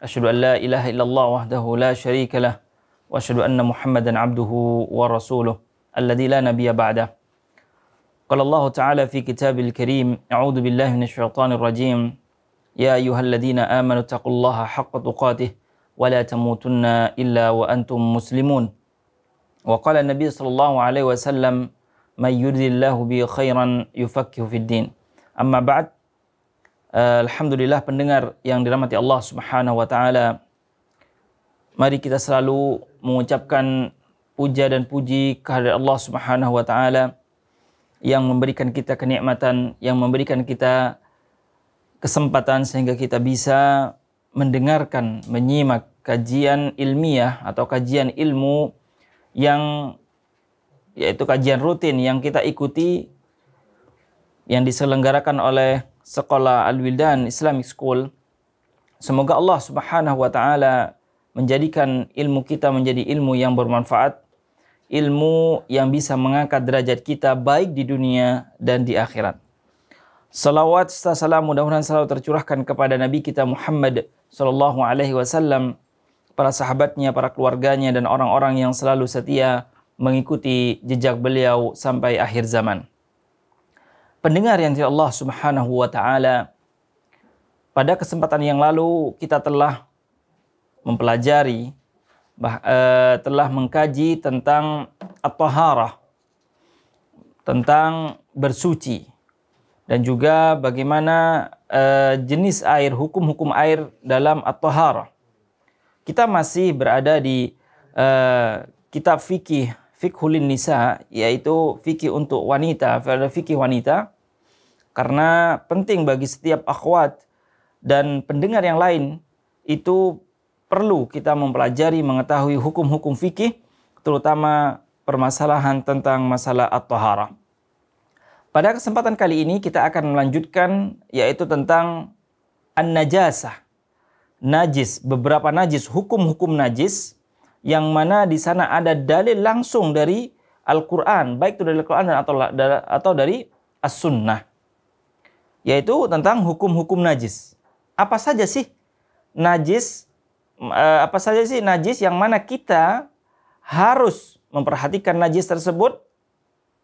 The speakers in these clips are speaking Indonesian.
أشهد أن لا إله إلا الله وحده لا شريك له وأشهد أن محمدا عبده ورسوله الذي لا نبي بعده قال الله تعالى في كتاب الكريم أعوذ بالله من الشيطان الرجيم يا أيها الذين آمنوا اتقوا الله حق تقاته ولا تموتن إلا وأنتم مسلمون وقال النبي صلى الله عليه وسلم من يرد الله به خيرا يفكه في الدين أما بعد Eh, alhamdulillah pendengar yang dirahmati Allah Subhanahu wa taala. Mari kita selalu mengucapkan puja dan puji kehadirat Allah Subhanahu wa taala yang memberikan kita kenikmatan, yang memberikan kita kesempatan sehingga kita bisa mendengarkan, menyimak kajian ilmiah atau kajian ilmu yang yaitu kajian rutin yang kita ikuti yang diselenggarakan oleh sekolah Al-Wildan Islamic School. Semoga Allah Subhanahu wa taala menjadikan ilmu kita menjadi ilmu yang bermanfaat, ilmu yang bisa mengangkat derajat kita baik di dunia dan di akhirat. Salawat serta salam mudah-mudahan selalu tercurahkan kepada Nabi kita Muhammad Sallallahu Alaihi Wasallam, para sahabatnya, para keluarganya, dan orang-orang yang selalu setia mengikuti jejak beliau sampai akhir zaman. Pendengar yang dirahmati Allah Subhanahu wa taala, pada kesempatan yang lalu kita telah mempelajari bah, eh, telah mengkaji tentang at-taharah tentang bersuci dan juga bagaimana eh, jenis air, hukum-hukum air dalam at-taharah. Kita masih berada di eh, kitab fikih fikhulin nisa yaitu fikih untuk wanita, fikih wanita karena penting bagi setiap akhwat dan pendengar yang lain itu perlu kita mempelajari mengetahui hukum-hukum fikih terutama permasalahan tentang masalah at-taharah. Pada kesempatan kali ini kita akan melanjutkan yaitu tentang an-najasah. Najis, beberapa najis, hukum-hukum najis yang mana di sana ada dalil langsung dari Al-Qur'an, baik itu dari Al-Qur'an atau atau dari As-Sunnah. Yaitu tentang hukum-hukum najis. Apa saja sih najis eh, apa saja sih najis yang mana kita harus memperhatikan najis tersebut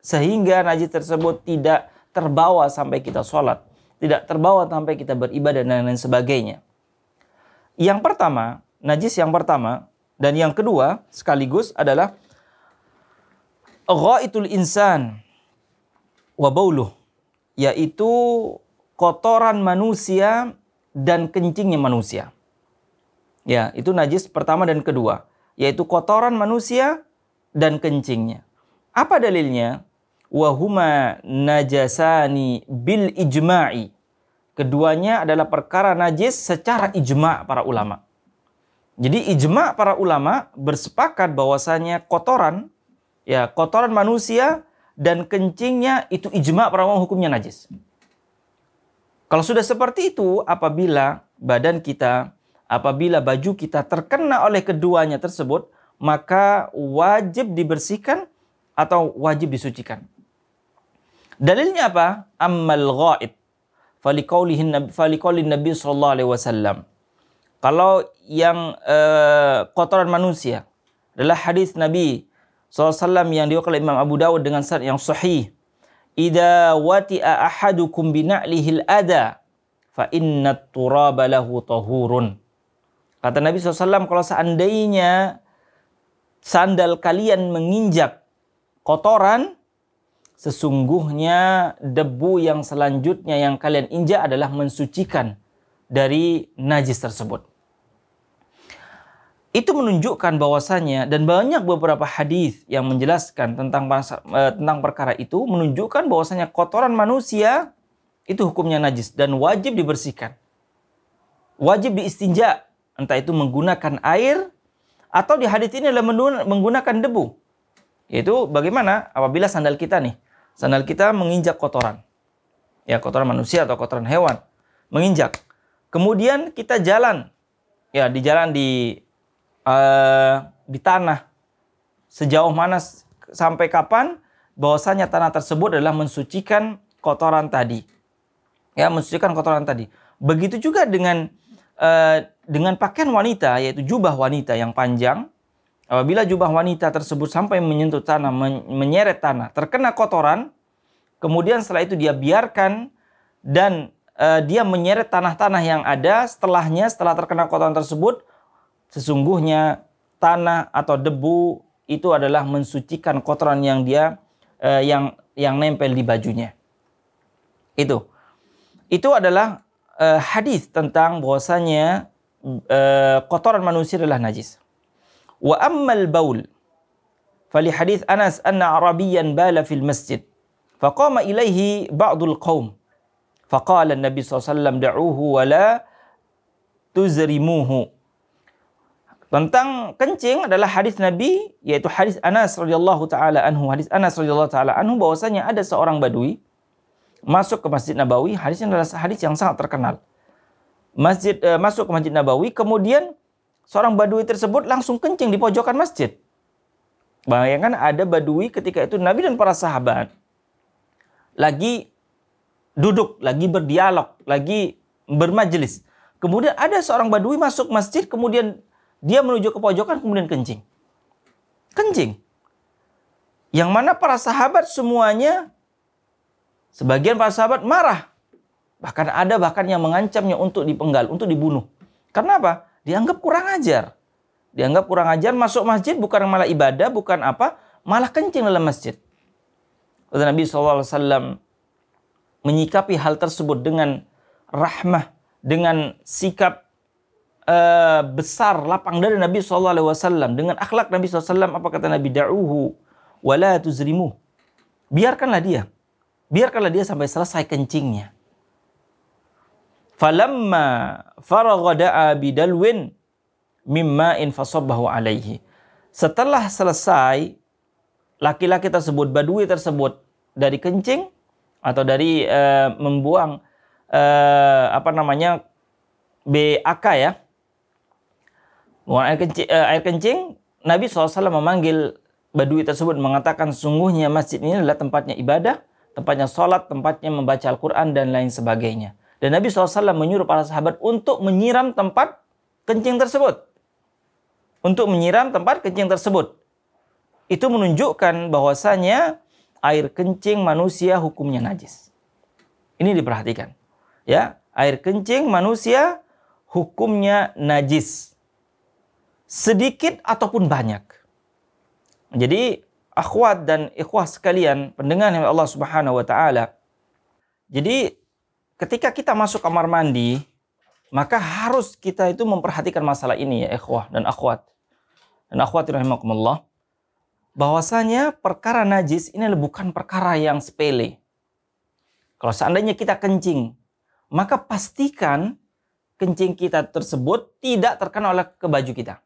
sehingga najis tersebut tidak terbawa sampai kita sholat, tidak terbawa sampai kita beribadah dan lain sebagainya. Yang pertama, najis yang pertama dan yang kedua sekaligus adalah ghaitul insan wa bauluh yaitu kotoran manusia dan kencingnya manusia. Ya, itu najis pertama dan kedua, yaitu kotoran manusia dan kencingnya. Apa dalilnya? Wahuma najasani bil ijma'i. Keduanya adalah perkara najis secara ijma' para ulama. Jadi ijma para ulama bersepakat bahwasanya kotoran ya kotoran manusia dan kencingnya itu ijma para ulama hukumnya najis. Kalau sudah seperti itu apabila badan kita apabila baju kita terkena oleh keduanya tersebut maka wajib dibersihkan atau wajib disucikan. Dalilnya apa? Ammal ghaid. Faliqaulin Nabi sallallahu alaihi wasallam kalau yang uh, kotoran manusia adalah hadis Nabi SAW yang diwakil Imam Abu Dawud dengan sanad yang sahih. Ida wati'a ahadukum bina'lihil ada fa inna turaba lahu tahurun. Kata Nabi SAW kalau seandainya sandal kalian menginjak kotoran, sesungguhnya debu yang selanjutnya yang kalian injak adalah mensucikan dari najis tersebut. Itu menunjukkan bahwasannya dan banyak beberapa hadis yang menjelaskan tentang eh, tentang perkara itu menunjukkan bahwasanya kotoran manusia itu hukumnya najis dan wajib dibersihkan. Wajib diistinja, entah itu menggunakan air atau di hadis ini adalah menggunakan debu. Yaitu bagaimana apabila sandal kita nih, sandal kita menginjak kotoran. Ya, kotoran manusia atau kotoran hewan menginjak Kemudian kita jalan, ya di jalan di uh, di tanah sejauh mana sampai kapan bahwasanya tanah tersebut adalah mensucikan kotoran tadi. Ya, mensucikan kotoran tadi. Begitu juga dengan uh, dengan pakaian wanita yaitu jubah wanita yang panjang. Apabila jubah wanita tersebut sampai menyentuh tanah, men menyeret tanah, terkena kotoran, kemudian setelah itu dia biarkan dan uh, dia menyeret tanah-tanah yang ada setelahnya setelah terkena kotoran tersebut sesungguhnya tanah atau debu itu adalah mensucikan kotoran yang dia uh, yang yang nempel di bajunya. Itu. Itu adalah uh, hadis tentang bahwasanya uh, kotoran manusia adalah najis. Wa ammal baul fali hadis Anas anna Arabiyan bala fil masjid faqama ilaihi ba'dul qaum Faqala Nabi SAW da'uhu wa la tuzrimuhu. Tentang kencing adalah hadis Nabi yaitu hadis Anas radhiyallahu taala anhu. Hadis Anas radhiyallahu taala anhu bahwasanya ada seorang badui masuk ke Masjid Nabawi. Hadisnya adalah hadis yang sangat terkenal. Masjid eh, masuk ke Masjid Nabawi kemudian seorang badui tersebut langsung kencing di pojokan masjid. Bayangkan ada badui ketika itu Nabi dan para sahabat lagi duduk, lagi berdialog, lagi bermajelis. Kemudian ada seorang badui masuk masjid, kemudian dia menuju ke pojokan, kemudian kencing. Kencing. Yang mana para sahabat semuanya, sebagian para sahabat marah. Bahkan ada bahkan yang mengancamnya untuk dipenggal, untuk dibunuh. Karena apa? Dianggap kurang ajar. Dianggap kurang ajar masuk masjid bukan malah ibadah, bukan apa, malah kencing dalam masjid. Kata Nabi SAW, menyikapi hal tersebut dengan rahmah, dengan sikap uh, besar lapang dari Nabi Shallallahu alaihi wasallam, dengan akhlak Nabi SAW apa kata Nabi da'uhu wala tuzrimu, Biarkanlah dia. Biarkanlah dia sampai selesai kencingnya. Falamma faragha bidalwin mimma in alaihi. Setelah selesai laki-laki tersebut, badui tersebut dari kencing, atau dari uh, membuang uh, apa namanya BAK ya buang air kencing, uh, eh, air kencing Nabi saw memanggil badui tersebut mengatakan sungguhnya masjid ini adalah tempatnya ibadah tempatnya sholat tempatnya membaca Al-Quran dan lain sebagainya dan Nabi saw menyuruh para sahabat untuk menyiram tempat kencing tersebut untuk menyiram tempat kencing tersebut itu menunjukkan bahwasanya air kencing manusia hukumnya najis. Ini diperhatikan. Ya, air kencing manusia hukumnya najis. Sedikit ataupun banyak. Jadi akhwat dan ikhwah sekalian, pendengar yang Allah Subhanahu wa taala. Jadi ketika kita masuk kamar mandi, maka harus kita itu memperhatikan masalah ini ya ikhwah dan akhwat. Dan akhwat rahimakumullah bahwasanya perkara najis ini bukan perkara yang sepele. Kalau seandainya kita kencing, maka pastikan kencing kita tersebut tidak terkena oleh ke baju kita.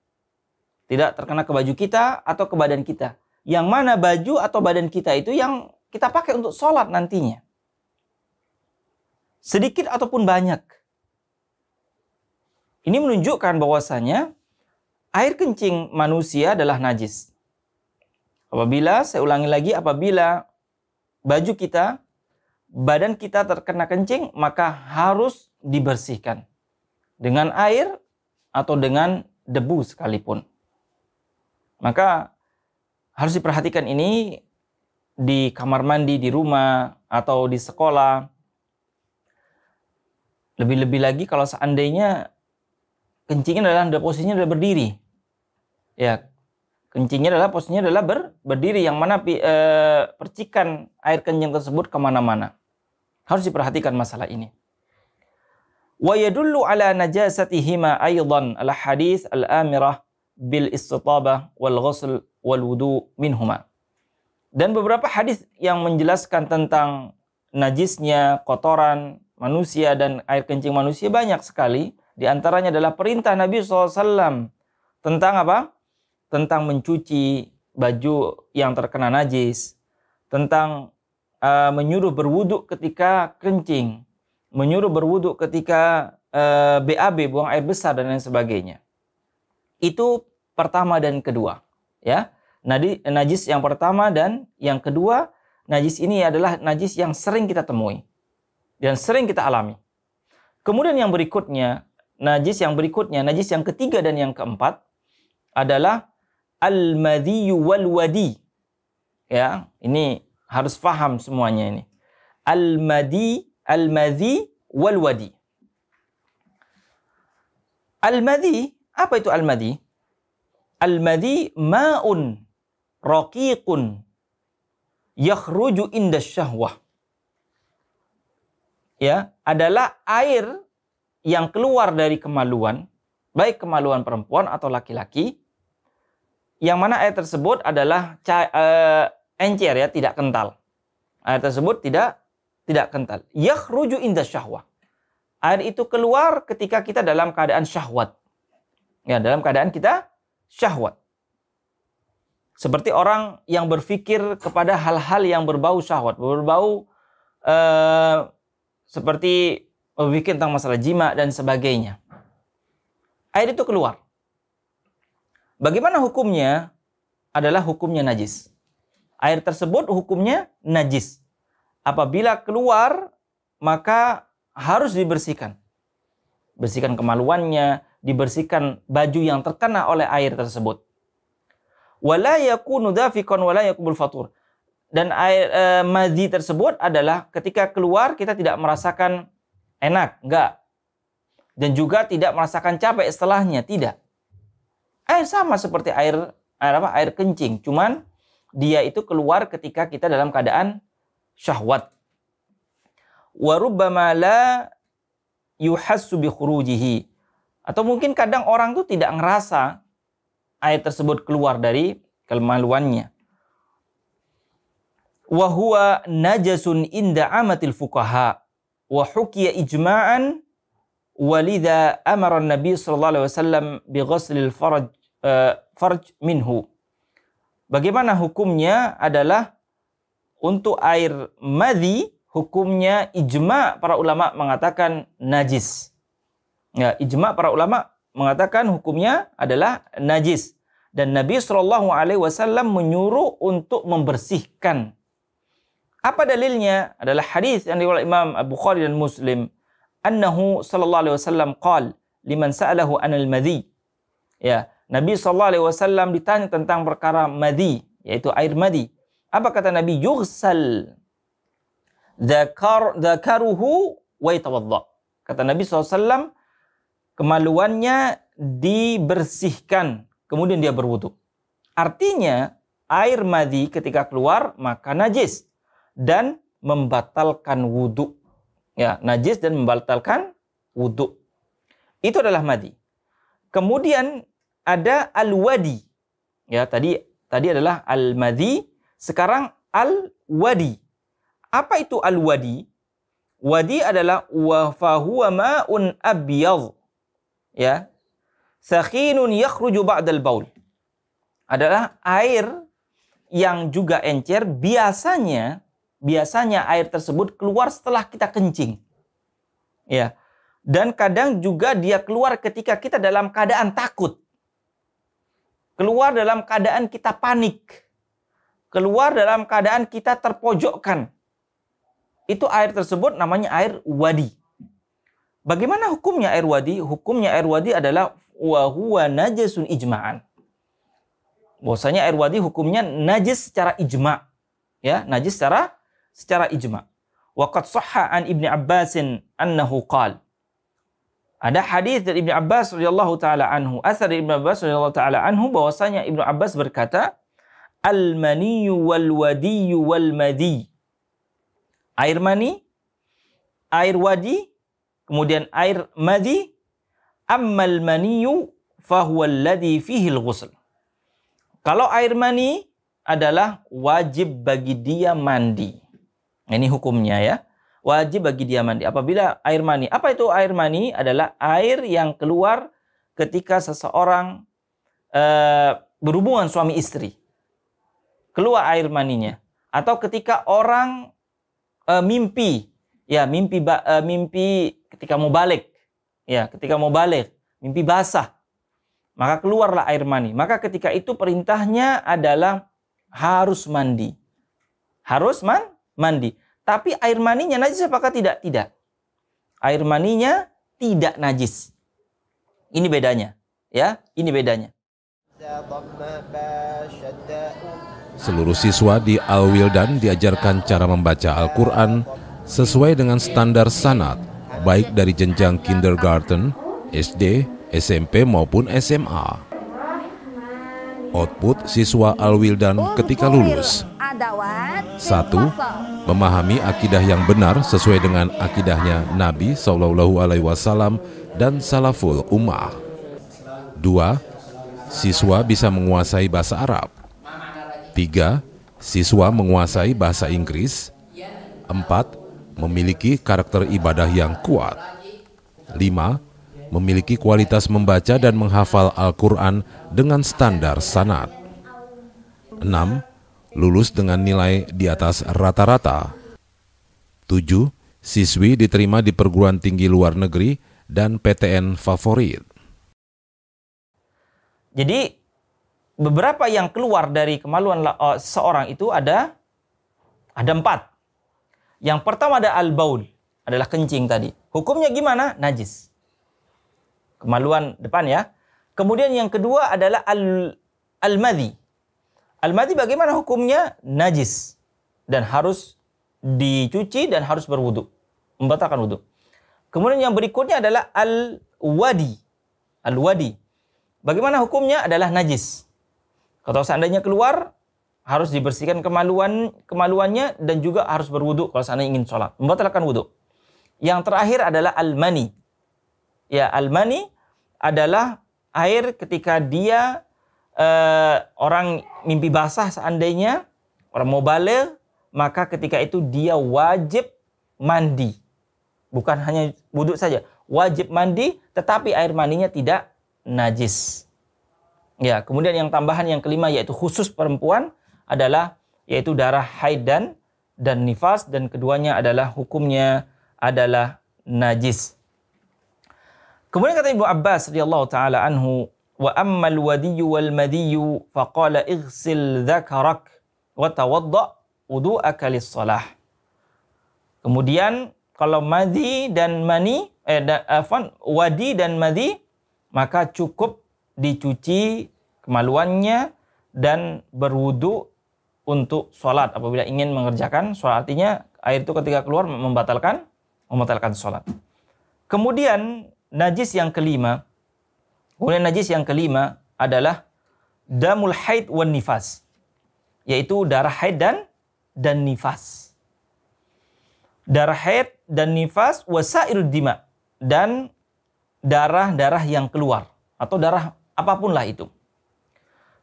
Tidak terkena ke baju kita atau ke badan kita. Yang mana baju atau badan kita itu yang kita pakai untuk sholat nantinya. Sedikit ataupun banyak. Ini menunjukkan bahwasanya air kencing manusia adalah najis. Apabila, saya ulangi lagi, apabila baju kita, badan kita terkena kencing, maka harus dibersihkan dengan air atau dengan debu sekalipun. Maka harus diperhatikan ini di kamar mandi, di rumah, atau di sekolah. Lebih-lebih lagi kalau seandainya kencingnya adalah posisinya adalah berdiri. Ya, Kencingnya adalah posisinya adalah ber, berdiri yang mana e, percikan air kencing tersebut kemana-mana. Harus diperhatikan masalah ini. Wa yadullu ala najasatihima aydan al hadis al amirah bil istitabah wal ghusl wal wudu minhuma. Dan beberapa hadis yang menjelaskan tentang najisnya kotoran manusia dan air kencing manusia banyak sekali. Di antaranya adalah perintah Nabi SAW tentang apa? tentang mencuci baju yang terkena najis, tentang uh, menyuruh berwuduk ketika kencing, menyuruh berwuduk ketika uh, eh, BAB buang air besar dan lain sebagainya. Itu pertama dan kedua, ya. Najis yang pertama dan yang kedua, najis ini adalah najis yang sering kita temui dan sering kita alami. Kemudian yang berikutnya, najis yang berikutnya, najis yang ketiga dan yang keempat adalah al madhiyu wal wadi. Ya, ini harus faham semuanya ini. Al-madhi, al-madhi wal wadi. Al-madhi, apa itu al-madhi? Al-madhi ma'un raqiqun yakhruju inda syahwah. Ya, adalah air yang keluar dari kemaluan, baik kemaluan perempuan atau laki-laki, yang mana air tersebut adalah uh, encer ya, tidak kental. Air tersebut tidak tidak kental. Yakhruju inda syahwah. Air itu keluar ketika kita dalam keadaan syahwat. Ya, dalam keadaan kita syahwat. Seperti orang yang berpikir kepada hal-hal yang berbau syahwat, berbau uh, seperti berpikir tentang masalah jima dan sebagainya. Air itu keluar. Bagaimana hukumnya? Adalah hukumnya najis. Air tersebut hukumnya najis. Apabila keluar, maka harus dibersihkan. Bersihkan kemaluannya, dibersihkan baju yang terkena oleh air tersebut. Dan air e, mazi tersebut adalah ketika keluar kita tidak merasakan enak, enggak. Dan juga tidak merasakan capek setelahnya, tidak. Air eh, sama seperti air air apa? Air kencing, cuman dia itu keluar ketika kita dalam keadaan syahwat. Warubbama la yuhassu bi khurujihi. Atau mungkin kadang orang tuh tidak ngerasa air tersebut keluar dari kemaluannya. Wa huwa najasun inda amatil fuqaha wa hukiya ijma'an walidha amara Nabi sallallahu alaihi wasallam bi ghuslil faraj Eh, farj minhu. Bagaimana hukumnya adalah untuk air madhi hukumnya ijma para ulama mengatakan najis. Ya, ijma para ulama mengatakan hukumnya adalah najis dan Nabi Shallallahu alaihi wasallam menyuruh untuk membersihkan. Apa dalilnya? Adalah hadis yang diriwayatkan Imam Abu Bukhari dan Muslim annahu sallallahu alaihi wasallam qal liman sa'alahu anil madhi. Ya, Nabi Shallallahu Alaihi Wasallam ditanya tentang perkara madi, yaitu air madi. Apa kata Nabi? Yugsal dzakar dzakaruhu wa itawadda. Kata Nabi SAW, kemaluannya dibersihkan, kemudian dia berwudu. Artinya, air madi ketika keluar maka najis dan membatalkan wudu. Ya, najis dan membatalkan wudu. Itu adalah madi. Kemudian ada al-wadi. Ya, tadi tadi adalah al-madhi, sekarang al-wadi. Apa itu al-wadi? Wadi adalah wa fahuwa ma'un abiyal, Ya. Sakhinun yakhruju ba'dal baul. Adalah air yang juga encer biasanya biasanya air tersebut keluar setelah kita kencing. Ya. Dan kadang juga dia keluar ketika kita dalam keadaan takut. Keluar dalam keadaan kita panik. Keluar dalam keadaan kita terpojokkan. Itu air tersebut namanya air wadi. Bagaimana hukumnya air wadi? Hukumnya air wadi adalah wahuwa najasun ijma'an. Bahwasanya air wadi hukumnya najis secara ijma. Ya, najis secara secara ijma. Waqad sahha an Ibnu Abbasin annahu qala ada hadis dari Ibnu Abbas radhiyallahu taala anhu, asar Ibnu Abbas radhiyallahu taala anhu bahwasanya Ibnu Abbas berkata, "Al-maniyu wal wadiyu wal madi." Air mani, air wadi, kemudian air madi, ammal maniyu fahuwa alladhi fihi ghusl Kalau air mani adalah wajib bagi dia mandi. Ini hukumnya ya wajib bagi dia mandi. Apabila air mani, apa itu air mani? Adalah air yang keluar ketika seseorang e, berhubungan suami istri. Keluar air maninya atau ketika orang e, mimpi, ya mimpi eh, mimpi ketika mau balik. Ya, ketika mau balik, mimpi basah. Maka keluarlah air mani. Maka ketika itu perintahnya adalah harus mandi. Harus man mandi. Tapi air maninya najis apakah tidak? Tidak. Air maninya tidak najis. Ini bedanya, ya. Ini bedanya. Seluruh siswa di Al-Wildan diajarkan cara membaca Al-Quran sesuai dengan standar sanat, baik dari jenjang kindergarten, SD, SMP maupun SMA. Output siswa Al-Wildan ketika lulus. Satu, memahami akidah yang benar sesuai dengan akidahnya Nabi Shallallahu Alaihi Wasallam dan salaful ummah. Dua, siswa bisa menguasai bahasa Arab. Tiga, siswa menguasai bahasa Inggris. Empat, memiliki karakter ibadah yang kuat. Lima, memiliki kualitas membaca dan menghafal Al-Quran dengan standar sanad Enam, lulus dengan nilai di atas rata-rata. 7. Siswi diterima di perguruan tinggi luar negeri dan PTN favorit. Jadi beberapa yang keluar dari kemaluan eh, seorang itu ada ada empat. Yang pertama ada al-baul, adalah kencing tadi. Hukumnya gimana? Najis. Kemaluan depan ya. Kemudian yang kedua adalah al-madhi, al madi bagaimana hukumnya? Najis. Dan harus dicuci dan harus berwudu. Membatalkan wudu. Kemudian yang berikutnya adalah al-wadi. Al-wadi. Bagaimana hukumnya adalah najis. Kalau seandainya keluar, harus dibersihkan kemaluan kemaluannya dan juga harus berwudu kalau seandainya ingin sholat. Membatalkan wudu. Yang terakhir adalah al-mani. Ya, al-mani adalah air ketika dia Eh, orang mimpi basah seandainya orang mau balik maka ketika itu dia wajib mandi bukan hanya wudhu saja wajib mandi tetapi air mandinya tidak najis ya kemudian yang tambahan yang kelima yaitu khusus perempuan adalah yaitu darah haid dan dan nifas dan keduanya adalah hukumnya adalah najis. Kemudian kata ibu Abbas radhiyallahu taala anhu وأما الودي والمدي فقال اغسل ذكرك ighsil dhakarak wa Kemudian kalau madi dan mani eh da, afan, wadi dan madi maka cukup dicuci kemaluannya dan berwudu untuk sholat apabila ingin mengerjakan sholat artinya air itu ketika keluar membatalkan membatalkan sholat kemudian najis yang kelima Kemudian najis yang kelima adalah damul haid wan nifas, yaitu darah haid dan dan nifas. Darah haid dan nifas wasairud dima dan darah-darah yang keluar atau darah apapun lah itu.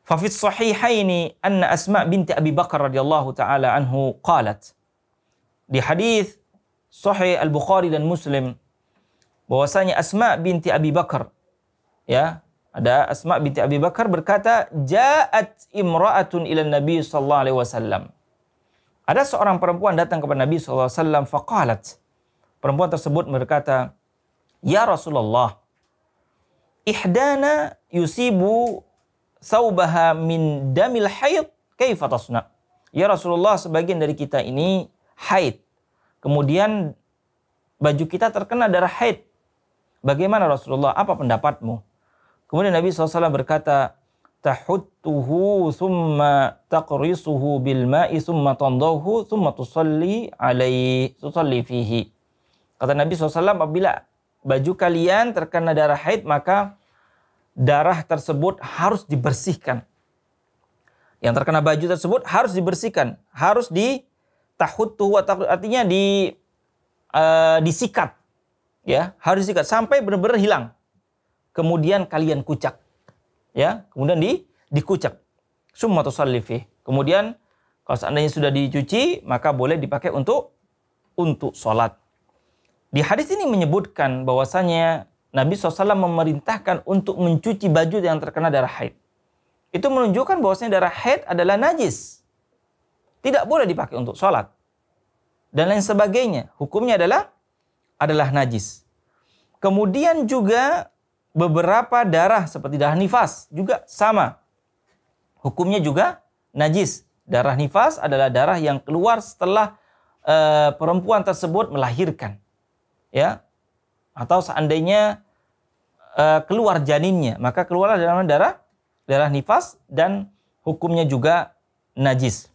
Fafis sahihaini anna Asma binti Abi Bakar radhiyallahu taala anhu qalat. Di hadis Sahih Al-Bukhari dan Muslim bahwasanya Asma binti Abi Bakar ya ada Asma binti Abi Bakar berkata jaat imra'atun ila Nabi sallallahu alaihi wasallam ada seorang perempuan datang kepada Nabi sallallahu alaihi wasallam faqalat perempuan tersebut berkata ya Rasulullah ihdana yusibu saubaha min damil hayat kaifa tasna ya Rasulullah sebagian dari kita ini haid kemudian baju kita terkena darah haid bagaimana Rasulullah apa pendapatmu Kemudian Nabi SAW berkata, tahuttuhu thumma taqrisuhu bil ma'i thumma tandahu thumma tusalli alaihi tusalli fihi. Kata Nabi SAW apabila baju kalian terkena darah haid maka darah tersebut harus dibersihkan. Yang terkena baju tersebut harus dibersihkan, harus di tahuttuhu artinya di uh, disikat ya, harus disikat sampai benar-benar hilang kemudian kalian kucak. Ya, kemudian di dikucak. Summa tusallifi. Kemudian kalau seandainya sudah dicuci, maka boleh dipakai untuk untuk sholat. Di hadis ini menyebutkan bahwasanya Nabi SAW memerintahkan untuk mencuci baju yang terkena darah haid. Itu menunjukkan bahwasanya darah haid adalah najis. Tidak boleh dipakai untuk sholat. Dan lain sebagainya. Hukumnya adalah adalah najis. Kemudian juga beberapa darah seperti darah nifas juga sama. Hukumnya juga najis. Darah nifas adalah darah yang keluar setelah e, perempuan tersebut melahirkan. Ya. Atau seandainya e, keluar janinnya, maka keluarlah dalam darah darah nifas dan hukumnya juga najis.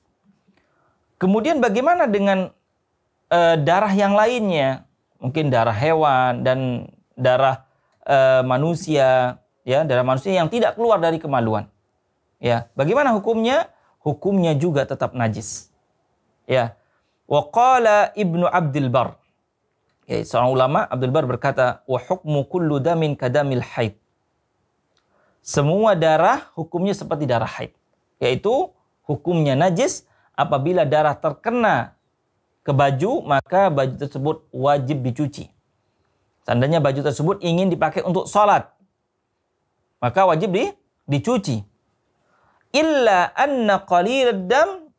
Kemudian bagaimana dengan e, darah yang lainnya? Mungkin darah hewan dan darah Eh, manusia ya darah manusia yang tidak keluar dari kemaluan. Ya, bagaimana hukumnya? Hukumnya juga tetap najis. Ya. waqala Ibnu Abdul Bar. Ya, seorang ulama Abdul Bar berkata, "Wa hukmu kullu damin kadamil haid." Semua darah hukumnya seperti darah haid, yaitu hukumnya najis apabila darah terkena ke baju maka baju tersebut wajib dicuci. Seandainya baju tersebut ingin dipakai untuk sholat, maka wajib di, dicuci. Illa anna qalilad dam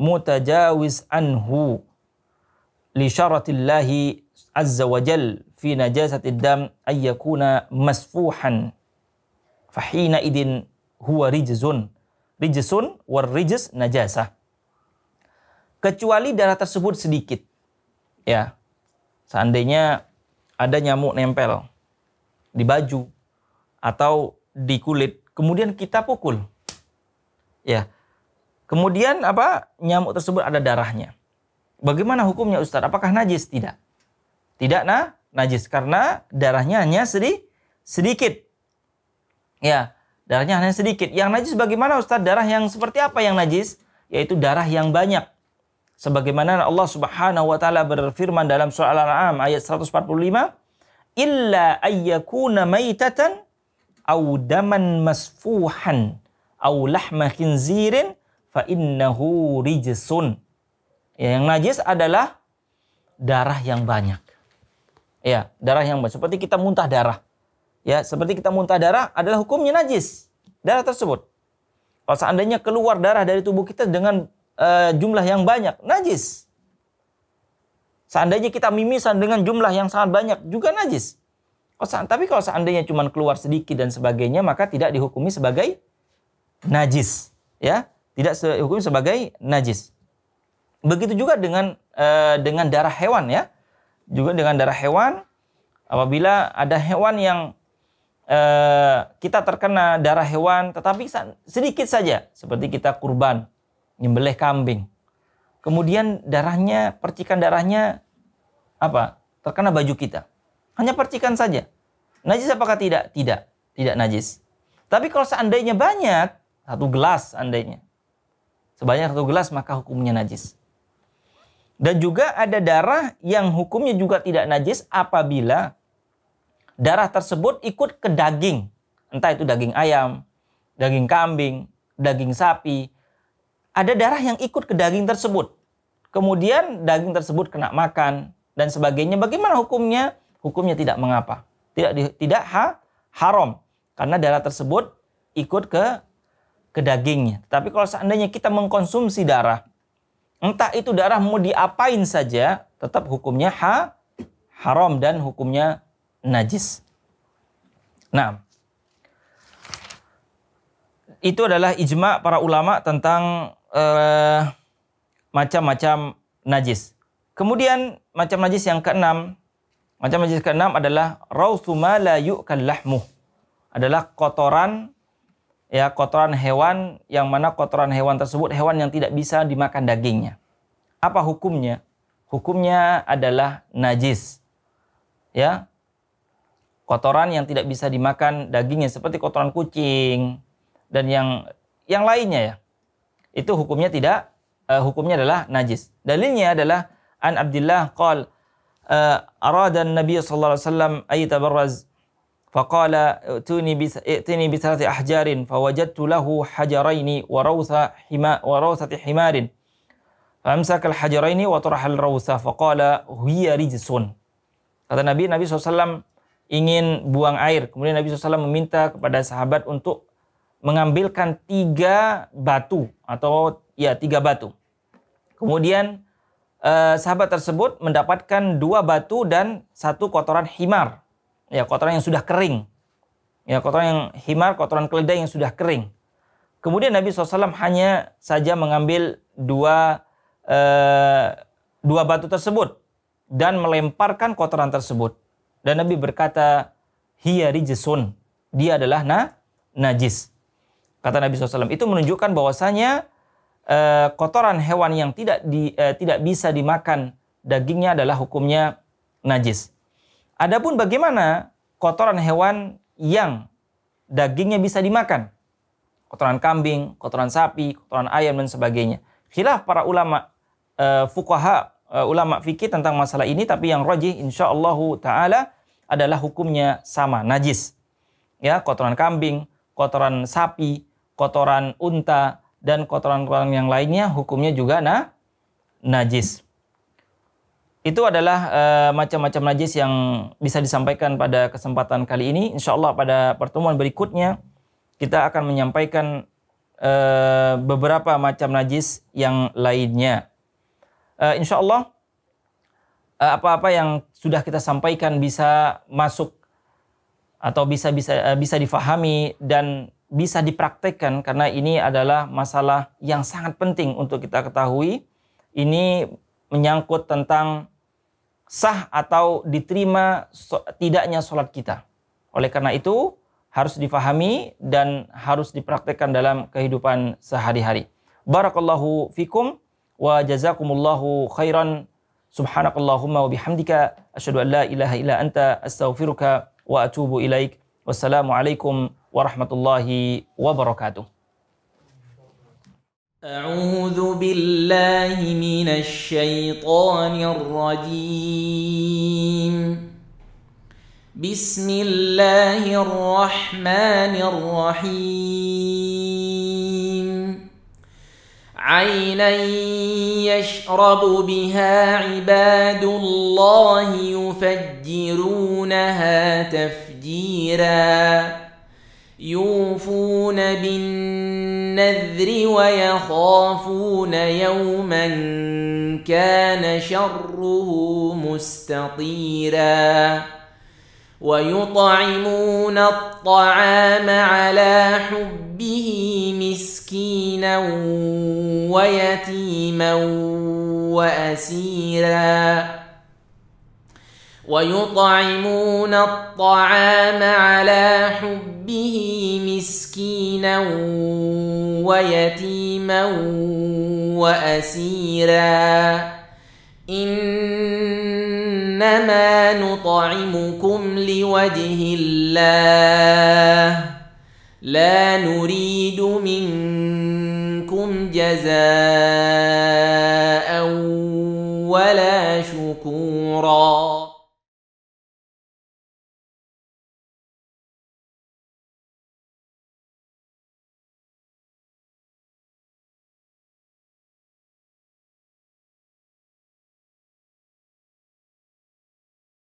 mutajawiz anhu li syaratillahi azza wa jal fi najasatid dam ayyakuna masfuhan fahina idin huwa rijzun rijzun war rijz najasah kecuali darah tersebut sedikit ya seandainya ada nyamuk nempel di baju atau di kulit, kemudian kita pukul. Ya. Kemudian apa? Nyamuk tersebut ada darahnya. Bagaimana hukumnya Ustaz? Apakah najis? Tidak. Tidak nah, najis karena darahnya hanya sedi sedikit. Ya, darahnya hanya sedikit. Yang najis bagaimana Ustaz? Darah yang seperti apa yang najis? Yaitu darah yang banyak. Sebagaimana Allah Subhanahu wa taala berfirman dalam surah Al-An'am ayat 145, "Illa ayyakuna maitatan aw daman masfuhan aw lahma khinzirin fa innahu rijsun." Ya, yang najis adalah darah yang banyak. Ya, darah yang banyak. Seperti kita muntah darah. Ya, seperti kita muntah darah adalah hukumnya najis. Darah tersebut. Kalau seandainya keluar darah dari tubuh kita dengan Eh, jumlah yang banyak, najis. Seandainya kita mimisan dengan jumlah yang sangat banyak, juga najis. Tapi kalau seandainya cuma keluar sedikit dan sebagainya, maka tidak dihukumi sebagai najis. Ya, tidak dihukumi sebagai najis. Begitu juga dengan eh, dengan darah hewan ya. Juga dengan darah hewan, apabila ada hewan yang eh, kita terkena darah hewan, tetapi sedikit saja, seperti kita kurban, nyembelih kambing. Kemudian darahnya, percikan darahnya apa? Terkena baju kita. Hanya percikan saja. Najis apakah tidak? Tidak, tidak najis. Tapi kalau seandainya banyak, satu gelas andainya Sebanyak satu gelas maka hukumnya najis. Dan juga ada darah yang hukumnya juga tidak najis apabila darah tersebut ikut ke daging. Entah itu daging ayam, daging kambing, daging sapi, ada darah yang ikut ke daging tersebut. Kemudian daging tersebut kena makan dan sebagainya. Bagaimana hukumnya? Hukumnya tidak mengapa. Tidak tidak ha, haram karena darah tersebut ikut ke ke dagingnya. Tapi kalau seandainya kita mengkonsumsi darah, entah itu darah mau diapain saja, tetap hukumnya ha, haram dan hukumnya najis. Nah, itu adalah ijma para ulama tentang macam eh, macam-macam najis. Kemudian macam najis yang keenam, macam najis keenam adalah rausuma la yu'kal lahmuh. Adalah kotoran ya kotoran hewan yang mana kotoran hewan tersebut hewan yang tidak bisa dimakan dagingnya. Apa hukumnya? Hukumnya adalah najis. Ya. Kotoran yang tidak bisa dimakan dagingnya seperti kotoran kucing dan yang yang lainnya ya itu hukumnya tidak uh, hukumnya adalah najis. Dalilnya adalah an Abdullah qal uh, arada an-nabiy sallallahu alaihi wasallam ay tabarraz فقال ائتني ائتني بثلاث أحجار فوجدت wa حجرين وروث حما وروثة حمار فأمسك الحجرين وطرح الروثة فقال هي رجس kata Nabi Nabi SAW ingin buang air kemudian Nabi SAW meminta kepada sahabat untuk mengambilkan tiga batu atau ya tiga batu. Kemudian eh, sahabat tersebut mendapatkan dua batu dan satu kotoran himar, ya kotoran yang sudah kering, ya kotoran yang himar, kotoran keledai yang sudah kering. Kemudian Nabi SAW hanya saja mengambil dua eh, dua batu tersebut dan melemparkan kotoran tersebut. Dan Nabi berkata, "Hiya rijisun." Dia adalah na najis. Kata Nabi SAW itu menunjukkan bahwasanya eh, kotoran hewan yang tidak di, eh, tidak bisa dimakan dagingnya adalah hukumnya najis. Adapun bagaimana kotoran hewan yang dagingnya bisa dimakan, kotoran kambing, kotoran sapi, kotoran ayam dan sebagainya. Khilaf para ulama eh, fukaha, eh, ulama fikih tentang masalah ini, tapi yang roji, insya Allah taala adalah hukumnya sama najis. Ya, kotoran kambing, kotoran sapi, kotoran unta, dan kotoran-kotoran yang lainnya hukumnya juga nah, najis. Itu adalah eh, macam-macam uh, najis yang bisa disampaikan pada kesempatan kali ini. Insya Allah pada pertemuan berikutnya kita akan menyampaikan uh, beberapa macam najis yang lainnya. Uh, insya Allah apa-apa yang sudah kita sampaikan bisa masuk atau bisa bisa bisa difahami dan bisa dipraktekkan karena ini adalah masalah yang sangat penting untuk kita ketahui. Ini menyangkut tentang sah atau diterima tidaknya sholat kita. Oleh karena itu harus difahami dan harus dipraktekkan dalam kehidupan sehari-hari. Barakallahu fikum wa jazakumullahu khairan. Subhanakallahumma wa bihamdika Asyadu an la ilaha illa anta astaghfiruka wa atubu ilaik. Wassalamualaikum ورحمة الله وبركاته أعوذ بالله من الشيطان الرجيم بسم الله الرحمن الرحيم عينا يشرب بها عباد الله يفجرونها تفجيراً يوفون بالنذر ويخافون يوما كان شره مستطيرا ويطعمون الطعام على حبه مسكينا ويتيما واسيرا ويطعمون الطعام على حبه به مسكينا ويتيما واسيرا انما نطعمكم لوجه الله لا نريد منكم جزاء ولا شكورا